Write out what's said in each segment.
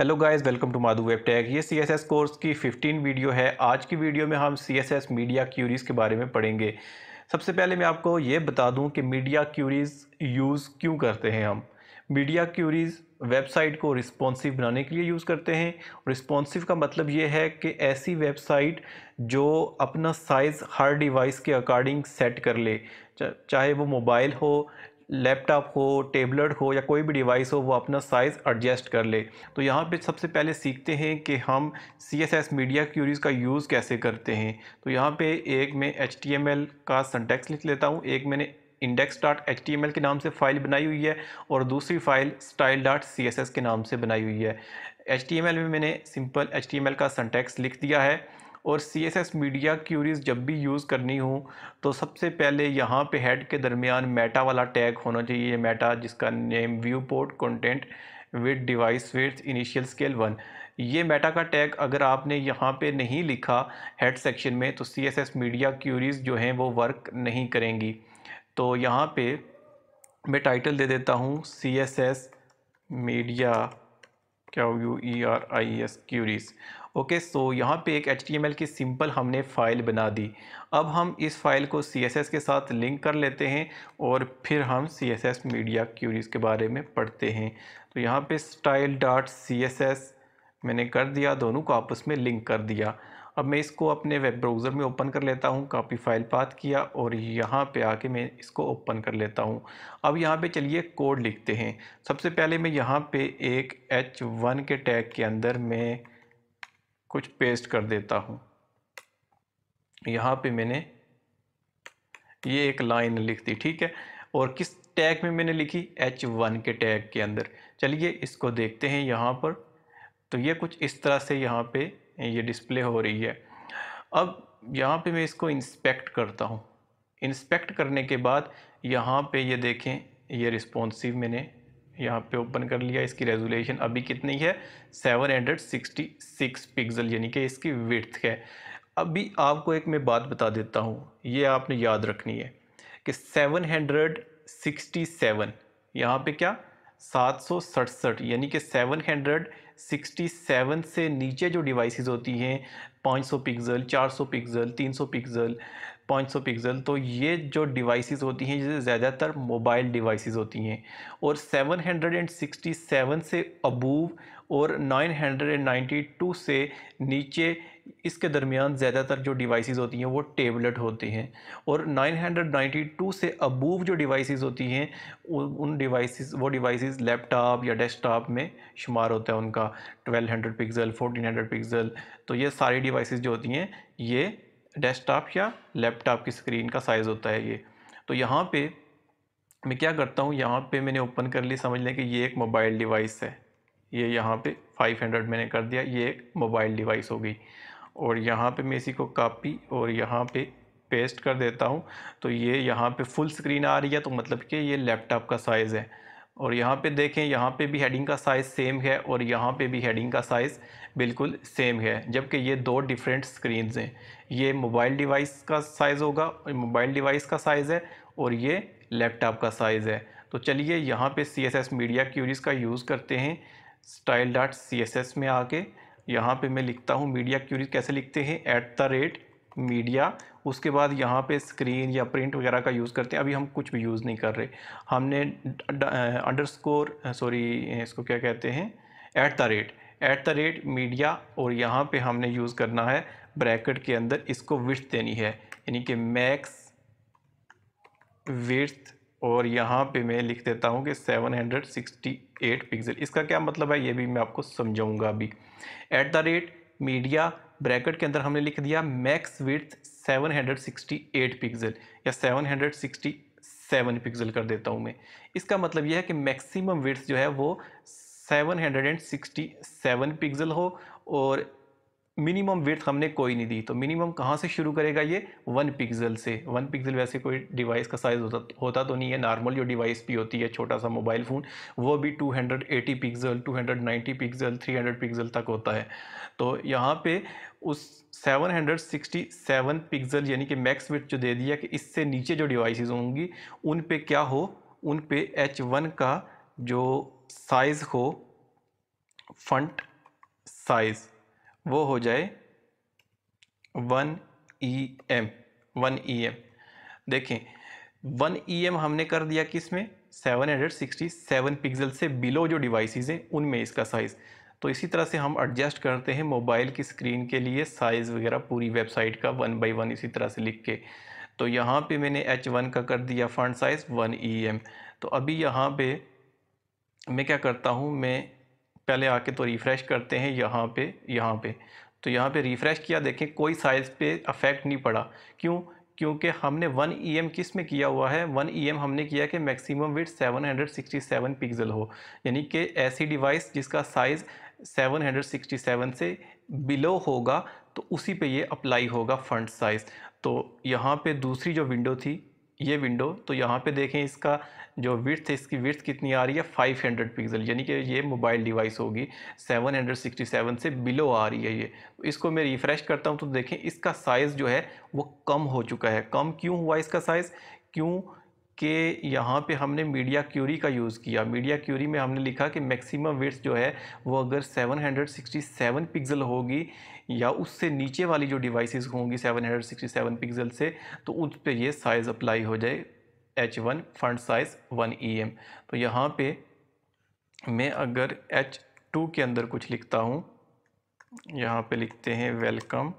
hello guys welcome to Madhu web tag ये CSS course की 15 video है आज की वीडियो में हम सीएसएस मीडिया क्यूरीज़ के बारे में पढ़ेंगे सबसे पहले मैं आपको ये बता दूं कि मीडिया क्यूरीज़ यूज़ क्यों करते हैं हम मीडिया क्यूरीज़ वेबसाइट को रिस्पॉन्सिव बनाने के लिए यूज़ करते हैं रिस्पॉन्सिव का मतलब ये है कि ऐसी वेबसाइट जो अपना साइज़ हर डिवाइस के अकॉर्डिंग सेट कर ले चाहे वो मोबाइल हो लैपटॉप हो टेबलेट हो या कोई भी डिवाइस हो वो अपना साइज़ एडजस्ट कर ले तो यहाँ पे सबसे पहले सीखते हैं कि हम C S S media queries का यूज़ कैसे करते हैं तो यहाँ पे एक मैं एच टी एम एल का सन्टेक्स लिख लेता हूँ एक मैंने index dot H T M L के नाम से फ़ाइल बनाई हुई है और दूसरी file style dot C S S के नाम से बनाई हुई है एच टी एम एल में मैंने simple H T M L का संटेक्स लिख दिया है और C S S media queries जब भी यूज़ करनी हो तो सबसे पहले यहाँ पे हेड के दरमियान मेटा वाला टैग होना चाहिए मेटा जिसका name viewport content with device with initial scale one ये मेटा का टैग अगर आपने यहाँ पे नहीं लिखा हेड सेक्शन में तो C S S media queries जो हैं वो वर्क नहीं करेंगी तो यहाँ पे मैं टाइटल दे देता हूँ सी एस एस मीडिया क्या U E R I S queries okay so यहाँ पे एक एच की सिंपल हमने फ़ाइल बना दी अब हम इस फाइल को सी के साथ लिंक कर लेते हैं और फिर हम C S S media queries के बारे में पढ़ते हैं तो यहाँ पे स्टाइल डॉट सी मैंने कर दिया दोनों को आपस में लिंक कर दिया अब मैं इसको अपने वेब ब्राउज़र में ओपन कर लेता हूँ कापी फाइल पात किया और यहाँ पे आके मैं इसको ओपन कर लेता हूँ अब यहाँ पे चलिए कोड लिखते हैं सबसे पहले मैं यहाँ पे एक एच वन के टैग के अंदर मैं कुछ पेस्ट कर देता हूँ यहाँ पे मैंने ये एक लाइन लिख दी ठीक है और किस टैग में मैंने लिखी एच वन के टैग के अंदर चलिए इसको देखते हैं यहाँ पर तो ये कुछ इस तरह से यहाँ पे ये डिस्प्ले हो रही है अब यहाँ पे मैं इसको इंस्पेक्ट करता हूँ इंस्पेक्ट करने के बाद यहाँ पे ये देखें ये रिस्पॉन्सिव मैंने यहाँ पे ओपन कर लिया इसकी रेजोल्यूशन अभी कितनी है 766 पिक्सल यानी कि इसकी विथ है अभी आपको एक मैं बात बता देता हूँ ये आपने याद रखनी है कि 767 यहाँ पर क्या सात यानी कि 767 से नीचे जो डिवाइसेस होती हैं 500 पिक्सल 400 पिक्सल 300 पिक्सल पाँच सौ पिक्सल तो ये जो डिवाइसेस होती हैं जैसे ज़्यादातर मोबाइल डिवाइसेस होती हैं और seven hundred and sixty seven से अबूव और nine hundred and ninety two से नीचे इसके दरमियान ज़्यादातर जो डिवाइसेस होती हैं वो टेबलेट होती हैं और 992 से अबूव जो डिवाइसेस होती हैं उन डिवाइसेस वो डिवाइसेस लैपटॉप या डेस्कटॉप में शुमार होता है उनका 1200 पिक्सल 1400 पिक्सल तो ये सारी डिवाइसेस जो होती हैं ये डेस्कटॉप या लैपटॉप की स्क्रीन का साइज़ होता है ये तो यहाँ पे मैं क्या करता हूँ यहाँ पे मैंने ओपन कर ली समझ लें कि ये एक मोबाइल डिवाइस है ये यहाँ पे 500 मैंने कर दिया ये एक मोबाइल डिवाइस हो गई और यहाँ पे मैं इसी को कापी और यहाँ पे पेस्ट कर देता हूँ तो ये यहाँ पे फुल स्क्रीन आ रही है तो मतलब कि ये लैपटॉप का साइज़ है और यहाँ पे देखें यहाँ पे भी हेडिंग का साइज़ सेम है और यहाँ पे भी हेडिंग का साइज़ बिल्कुल सेम है जबकि ये दो डिफरेंट स्क्रीनज हैं ये मोबाइल डिवाइस का साइज़ होगा मोबाइल डिवाइस का साइज़ है और ये लैपटॉप का साइज़ है तो चलिए यहाँ पे C S S media queries का यूज़ करते हैं style dot C S S में आके यहाँ पे मैं लिखता हूँ मीडिया क्यूरीज कैसे लिखते हैं एट द रेट मीडिया उसके बाद यहाँ पे स्क्रीन या प्रिंट वगैरह का यूज़ करते हैं अभी हम कुछ भी यूज़ नहीं कर रहे हमने अंडर स्कोर सॉरी इसको क्या कहते हैं at the rate at the rate media और यहाँ पे हमने यूज़ करना है ब्रैकेट के अंदर इसको विर्थ देनी है यानी कि मैक्स विर्थ और यहाँ पे मैं लिख देता हूँ कि 768 पिक्सल इसका क्या मतलब है ये भी मैं आपको समझाऊँगा अभी at the rate media bracket के अंदर हमने लिख दिया मैक्स विथ 768 पिक्सल या 767 पिक्सल कर देता हूँ मैं इसका मतलब यह है कि मैक्सिमम विड्थ जो है वो 767 पिक्सल हो और मिनिमम वेथ हमने कोई नहीं दी तो मिनिमम कहाँ से शुरू करेगा ये वन पिक्सल से वन पिक्सल वैसे कोई डिवाइस का साइज़ होता होता तो नहीं है नॉर्मल जो डिवाइस भी होती है छोटा सा मोबाइल फ़ोन वो भी 280 पिक्सल टू पिक्सल 300 पिक्सल तक होता है तो यहाँ पे उस 767 पिक्सल यानी कि मैक्स वेट जो दे दिया कि इससे नीचे जो डिवाइस होंगी उन पर क्या हो उन पर एच का जो साइज़ हो फंट साइज़ वो हो जाए one E M one E M देखें वन ई एम हमने कर दिया किस में seven hundred sixty seven pixel से बिलो जो डिवाइस हैं उनमें इसका साइज़ तो इसी तरह से हम एडजस्ट करते हैं मोबाइल की स्क्रीन के लिए साइज़ वगैरह पूरी वेबसाइट का वन बाई वन इसी तरह से लिख के तो यहाँ पे मैंने एच वन का कर दिया font size one E M तो अभी यहाँ पे मैं क्या करता हूँ मैं पहले आके तो रिफ़्रेश करते हैं यहाँ पे यहाँ पे तो यहाँ पे रिफ़्रेश किया देखें कोई साइज़ पे अफेक्ट नहीं पड़ा क्यों क्योंकि हमने वन ई एम किस में किया हुआ है वन ई एम हमने किया कि मैक्सिमम विथ 767 पिक्सल हो यानी कि ऐसी डिवाइस जिसका साइज़ 767 से बिलो होगा तो उसी पे ये अप्लाई होगा फ़ंड साइज़ तो यहाँ पे दूसरी जो विंडो थी ये विंडो तो यहाँ पे देखें इसका जो विर्थ है इसकी विर्थ कितनी आ रही है 500 पिक्सल यानी कि ये मोबाइल डिवाइस होगी 767 से बिलो आ रही है ये तो इसको मैं रिफ़्रेश करता हूँ तो देखें इसका साइज़ जो है वो कम हो चुका है कम क्यों हुआ इसका साइज़ क्यों कि यहाँ पे हमने मीडिया क्यूरी का यूज़ किया मीडिया क्यूरी में हमने लिखा कि मैक्सिमम विर्थ जो है वो अगर 767 पिक्सल होगी या उससे नीचे वाली जो डिवाइसेस होंगी 767 पिक्सल से तो उस पर ये साइज़ अप्लाई हो जाए H one front size one E M तो यहाँ पे मैं अगर एच टू के अंदर कुछ लिखता हूँ यहाँ पे लिखते हैं welcome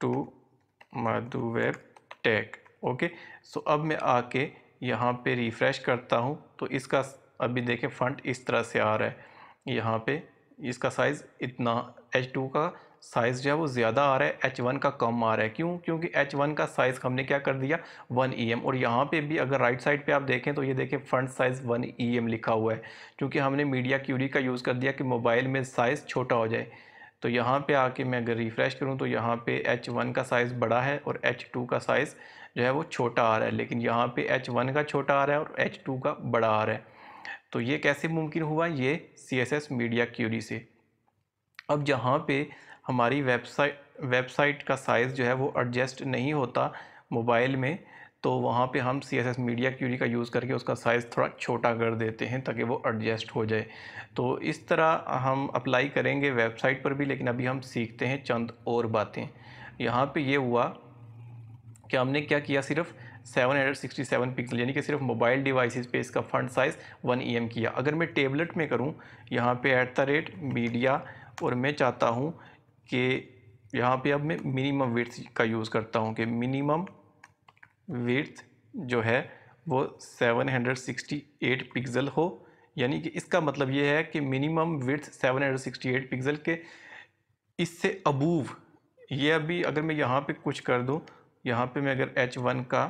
to Madhu web tag okay so अब मैं आके यहाँ पे रिफ़्रेश करता हूँ तो इसका अभी देखें फ्रंट इस तरह से आ रहा है यहाँ पे इसका साइज़ इतना एच टू का साइज़ जो है वो ज़्यादा आ रहा है एच वन का कम आ रहा है क्यों क्योंकि एच वन का साइज़ हमने क्या कर दिया वन ई एम और यहाँ पे भी अगर राइट साइड पे आप देखें तो ये देखें front size one E M लिखा हुआ है क्योंकि हमने मीडिया क्यूरी का यूज़ कर दिया कि मोबाइल में साइज़ छोटा हो जाए तो यहाँ पे आके मैं अगर रिफ़्रेश करूँ तो यहाँ पे एच वन का साइज़ बड़ा है और एच टू का साइज़ जो है वो छोटा आ रहा है लेकिन यहाँ पे एच वन का छोटा आ रहा है और एच टू का बड़ा आ रहा है तो ये कैसे मुमकिन हुआ ये C S S media query से अब जहाँ पे हमारी वेबसाइट वेबसाइट का साइज़ जो है वो एडजस्ट नहीं होता मोबाइल में तो वहाँ पे हम C S S media query का यूज़ करके उसका साइज़ थोड़ा छोटा कर देते हैं ताकि वो एडजस्ट हो जाए तो इस तरह हम अप्लाई करेंगे वेबसाइट पर भी लेकिन अभी हम सीखते हैं चंद और बातें यहाँ पे ये हुआ कि हमने क्या किया सिर्फ 767 पिक्सल यानी कि सिर्फ मोबाइल डिवाइसेस पे इसका फंड साइज़ वन ई किया अगर मैं टेबलेट में करूँ यहाँ पर एट द रेट मीडिया और मैं चाहता हूँ कि यहाँ पे अब मैं मिनिमम विर्थ का यूज़ करता हूँ कि मिनिमम विर्थ जो है वो 768 पिक्सल हो यानी कि इसका मतलब ये है कि मिनिमम विर्थ 768 पिक्सल के इससे अबूव ये अभी अगर मैं यहाँ पे कुछ कर दूँ यहाँ पे मैं अगर H1 का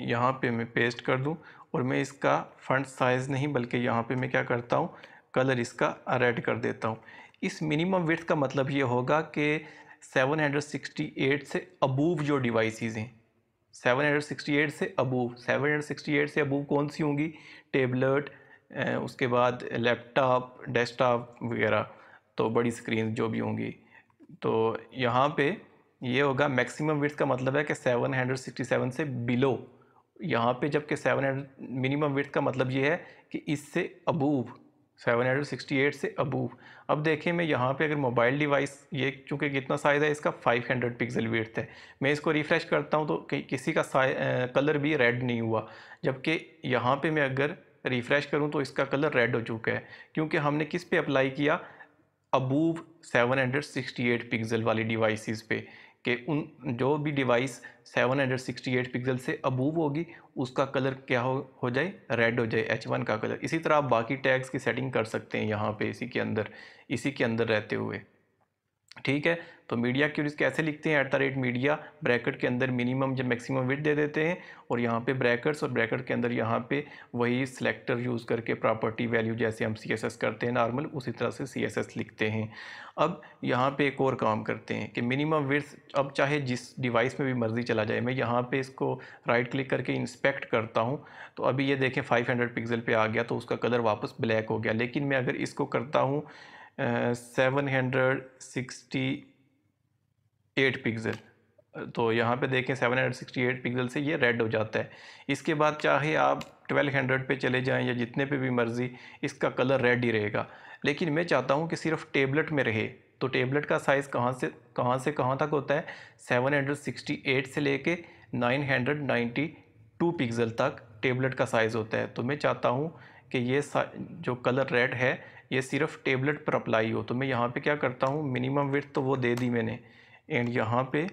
यहाँ पे मैं पेस्ट कर दूँ और मैं इसका फ्रंट साइज़ नहीं बल्कि यहाँ पे मैं क्या करता हूँ कलर इसका रेड कर देता हूँ इस मिनिमम विथ का मतलब ये होगा कि 768 से अबूव जो डिवाइसेस हैं 768 से अबूव 768 से अबूव कौन सी होंगी टेबलेट उसके बाद लैपटॉप डेस्कटॉप वगैरह तो बड़ी स्क्रीन जो भी होंगी तो यहाँ पे ये होगा मैक्सिमम विथ का मतलब है कि 767 से बिलो यहाँ पे जबकि 700 मिनिमम विथ का मतलब ये है कि इससे अबूव 768 से अबूव अब देखें मैं यहाँ पे अगर मोबाइल डिवाइस ये चूँकि कितना साइज़ है इसका 500 पिक्सल वेट है मैं इसको रिफ़्रेश करता हूँ तो कि, किसी का कलर भी रेड नहीं हुआ जबकि यहाँ पे मैं अगर रिफ़्रेश करूँ तो इसका कलर रेड हो चुका है क्योंकि हमने किस पे अप्लाई किया अबूव 768 हंड्रेड वाली डिवाइसिस पे कि उन जो भी डिवाइस 768 पिक्सल से अबूव होगी उसका कलर क्या हो हो जाए रेड हो जाए एच वन का कलर इसी तरह आप बाकी टैग्स की सेटिंग कर सकते हैं यहाँ पे इसी के अंदर इसी के अंदर रहते हुए ठीक है तो मीडिया क्यूरीज कैसे लिखते हैं at the rate media bracket के अंदर मिनिमम या मैक्सिमम विथ दे देते हैं और यहाँ पे ब्रैकेट्स और ब्रैकेट के अंदर यहाँ पे वही सिलेक्टर यूज़ करके प्रॉपर्टी वैल्यू जैसे हम सी करते हैं नॉर्मल उसी तरह से सी लिखते हैं अब यहाँ पे एक और काम करते हैं कि मिनिमम विथ अब चाहे जिस डिवाइस में भी मर्जी चला जाए मैं यहाँ पर इसको राइट क्लिक करके इंस्पेक्ट करता हूँ तो अभी ये देखें फाइव हंड्रेड पिक्जल पर आ गया तो उसका कलर वापस ब्लैक हो गया लेकिन मैं अगर इसको करता हूँ seven hundred sixty eight pixel तो यहाँ पे देखें seven hundred sixty eight pixel से ये रेड हो जाता है इसके बाद चाहे आप ट्वेल्व हंड्रेड पर चले जाएँ या जितने पे भी मर्ज़ी इसका कलर रेड ही रहेगा लेकिन मैं चाहता हूँ कि सिर्फ टेबलेट में रहे तो टेबलेट का साइज़ कहाँ से कहाँ से कहाँ तक होता है सेवन हंड्रेड सिक्सटी एट से लेके nine hundred ninety two pixel तक टेबलेट का साइज़ होता है तो मैं चाहता हूँ कि ये जो कलर रेड है ये सिर्फ टेबलेट पर अप्लाई हो तो मैं यहाँ पे क्या करता हूँ मिनिमम विर्थ तो वो दे दी मैंने एंड यहाँ पे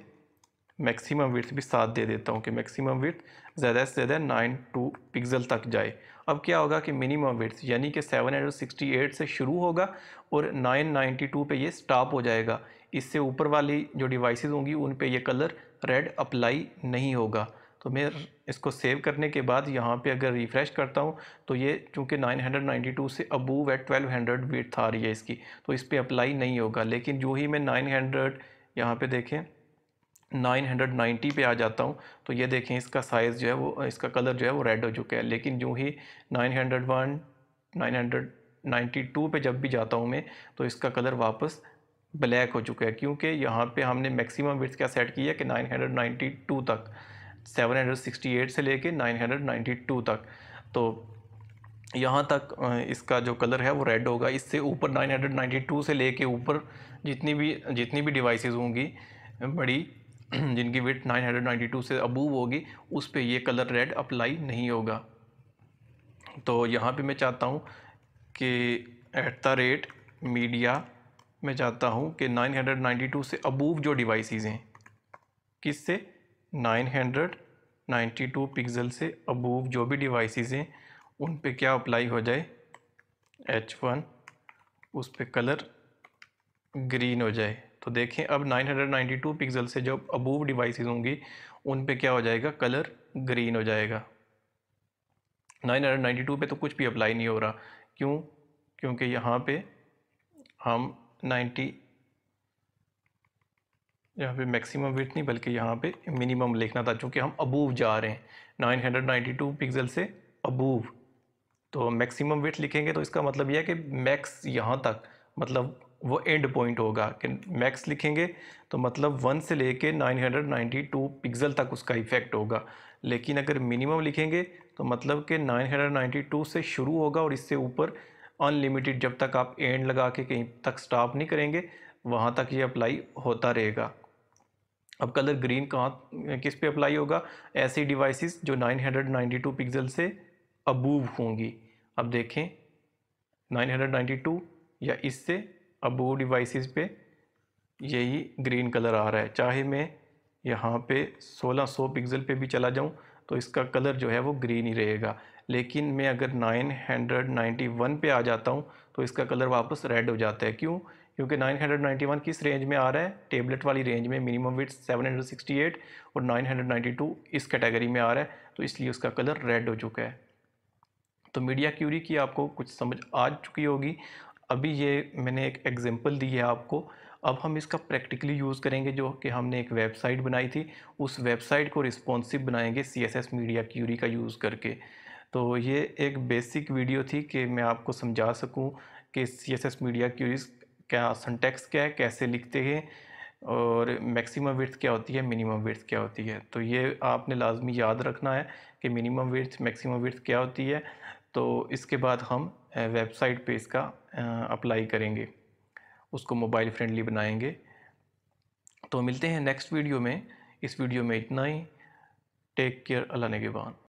मैक्सिमम विर्थ भी साथ दे देता हूँ कि मैक्सिमम विर्थ ज़्यादा से ज़्यादा नाइन टू पिक्सल तक जाए अब क्या होगा कि मिनिमम विर्थ यानी कि सेवन हंड्रेड सिक्सटी एट से शुरू होगा और नाइन नाइन्टी टू पर यह स्टॉप हो जाएगा इससे ऊपर वाली जो डिवाइस होंगी उन पर यह कलर रेड अप्लाई नहीं होगा तो मैं इसको सेव करने के बाद यहाँ पे अगर रिफ़्रेश करता हूँ तो ये चूँकि 992 से अबू वेट ट्वेल्व हंड्रेड वेट आ रही है इसकी तो इस पर अप्लाई नहीं होगा लेकिन जो ही मैं 900 यहाँ पर देखें 990 पे आ जाता हूँ तो ये देखें इसका साइज़ जो है वो इसका कलर जो है वो रेड हो चुका है लेकिन जो ही 901 992 पे जब भी जाता हूँ मैं तो इसका कलर वापस ब्लैक हो चुका है क्योंकि यहाँ पे हमने मैक्सिमम विड्थ क्या सेट किया है कि 992 तक 768 से लेके 992 तक तो यहाँ तक इसका जो कलर है वो रेड होगा इससे ऊपर 992 से लेके ऊपर जितनी भी जितनी भी डिवाइसेस होंगी बड़ी जिनकी विथ 992 से अबूव होगी उस पर ये कलर रेड अप्लाई नहीं होगा तो यहाँ पे मैं चाहता हूँ कि एट द रेट मीडिया मैं चाहता हूँ कि 992 से अबूव जो डिवाइसेस हैं किससे 992 पिक्सल से अबूव जो भी डिवाइसेस हैं उन पे क्या अप्लाई हो जाए H1 उस पर कलर ग्रीन हो जाए तो देखें अब 992 पिक्सल से जो अबूव डिवाइसेस होंगी उन पे क्या हो जाएगा कलर ग्रीन हो जाएगा 992 पे तो कुछ भी अप्लाई नहीं हो रहा क्यों क्योंकि यहाँ पे हम यहाँ पे मैक्सिमम वेट नहीं बल्कि यहाँ पे मिनिमम लिखना था चूँकि हम अबूव जा रहे हैं 992 पिक्सल से अबूव तो मैक्सिमम वेट लिखेंगे तो इसका मतलब यह है कि मैक्स यहाँ तक मतलब वो एंड पॉइंट होगा कि मैक्स लिखेंगे तो मतलब वन से लेके 992 पिक्सल तक उसका इफेक्ट होगा लेकिन अगर मिनिमम लिखेंगे तो मतलब कि 992 से शुरू होगा और इससे ऊपर अनलिमिटेड जब तक आप एंड लगा के कहीं तक स्टॉप नहीं करेंगे वहाँ तक ये अप्लाई होता रहेगा अब कलर ग्रीन कहाँ किस पे अप्लाई होगा ऐसी डिवाइसेस जो 992 पिक्सल से अबूव होंगी अब देखें 992 या इससे अबूव डिवाइसेस पे यही ग्रीन कलर आ रहा है चाहे मैं यहाँ पे 1600 पिक्सल पे भी चला जाऊँ तो इसका कलर जो है वो ग्रीन ही रहेगा लेकिन मैं अगर 991 पे आ जाता हूँ तो इसका कलर वापस रेड हो जाता है क्यों क्योंकि 991 किस रेंज में आ रहा है टेबलेट वाली रेंज में मिनिमम वेट 768 और 992 इस कैटेगरी में आ रहा है तो इसलिए उसका कलर रेड हो चुका है तो मीडिया क्यूरी की आपको कुछ समझ आ चुकी होगी अभी ये मैंने एक एग्जांपल दी है आपको अब हम इसका प्रैक्टिकली यूज़ करेंगे जो कि हमने एक वेबसाइट बनाई थी उस वेबसाइट को रिस्पॉन्सिव बनाएंगे सी मीडिया क्यूरी का यूज़ करके तो ये एक बेसिक वीडियो थी कि मैं आपको समझा सकूँ कि C S S media queries क्या संटेक्स क्या है कैसे लिखते हैं और मैक्सिमम विर्थ क्या होती है मिनिमम विर्थ क्या होती है तो ये आपने लाजमी याद रखना है कि मिनिमम विर्थ मैक्सिमम विर्थ क्या होती है तो इसके बाद हम वेबसाइट पे इसका अप्लाई करेंगे उसको मोबाइल फ्रेंडली बनाएंगे तो मिलते हैं नेक्स्ट वीडियो में इस वीडियो में इतना ही टेक केयर अल्लाह नगेबान